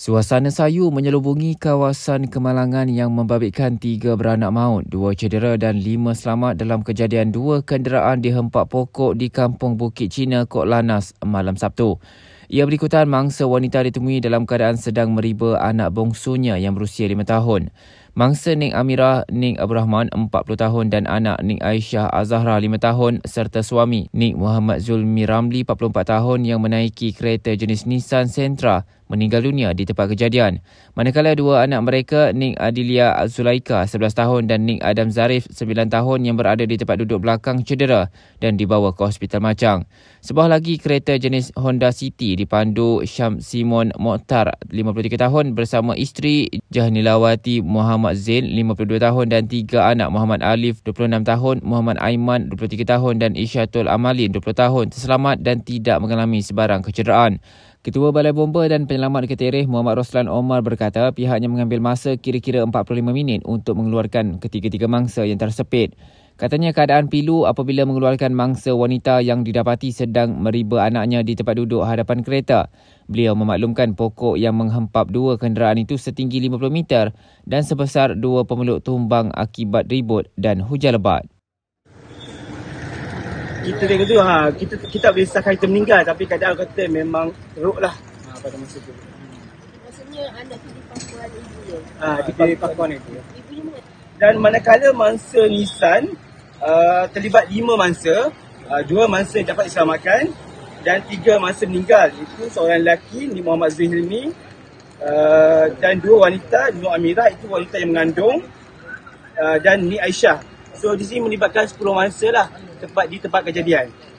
Suasana sayu menyelubungi kawasan kemalangan yang membabitkan tiga beranak maut, dua cedera dan lima selamat dalam kejadian dua kenderaan dihempak pokok di kampung Bukit Cina, Kok Lanas, malam Sabtu. Ia berikutan mangsa wanita ditemui dalam keadaan sedang meriba anak bongsunya yang berusia lima tahun mangsa Ning Amira, Ning Abdurrahman 40 tahun dan anak Ning Aisyah Azahra 5 tahun serta suami Ning Muhammad Zulmi Ramli 44 tahun yang menaiki kereta jenis Nissan Sentra meninggal dunia di tempat kejadian. Manakala dua anak mereka, Ning Adilia Zulaika 11 tahun dan Ning Adam Zarif 9 tahun yang berada di tempat duduk belakang cedera dan dibawa ke hospital macang. Sebuah lagi kereta jenis Honda City dipandu Syam Simon Mokhtar 53 tahun bersama isteri Jahnilawati Muhammad Muhammad Zain 52 tahun dan tiga anak Muhammad Alif 26 tahun, Muhammad Aiman 23 tahun dan Isyatul Amalin 20 tahun terselamat dan tidak mengalami sebarang kecederaan. Ketua Balai Bomba dan Penyelamat Ketereh Muhammad Roslan Omar berkata pihaknya mengambil masa kira-kira 45 minit untuk mengeluarkan ketiga-tiga mangsa yang tersepit. Katanya keadaan pilu apabila mengeluarkan mangsa wanita yang didapati sedang meriba anaknya di tempat duduk hadapan kereta. Beliau memaklumkan pokok yang menghempap dua kenderaan itu setinggi 50 meter dan sebesar dua pemeluk tumbang akibat ribut dan hujan lebat. Kita tengok tu, ha, kita, kita tak boleh sesakan kita meninggal tapi keadaan kata memang teruk lah ha, pada masa tu. Maksudnya anda tu di pakuan ibu ya? Ha, di pakuan ibu. Ibu ni dan manakala mangsa nisan uh, terlibat lima mangsa, uh, dua mangsa dapat diselamatkan dan tiga mangsa meninggal itu seorang lelaki ni Muhammad Zihni uh, dan dua wanita Nur Amirah itu wanita yang mengandung uh, dan ni Aisyah. So di sini melibatkan sepuluh mangsa lah tepat di tempat kejadian.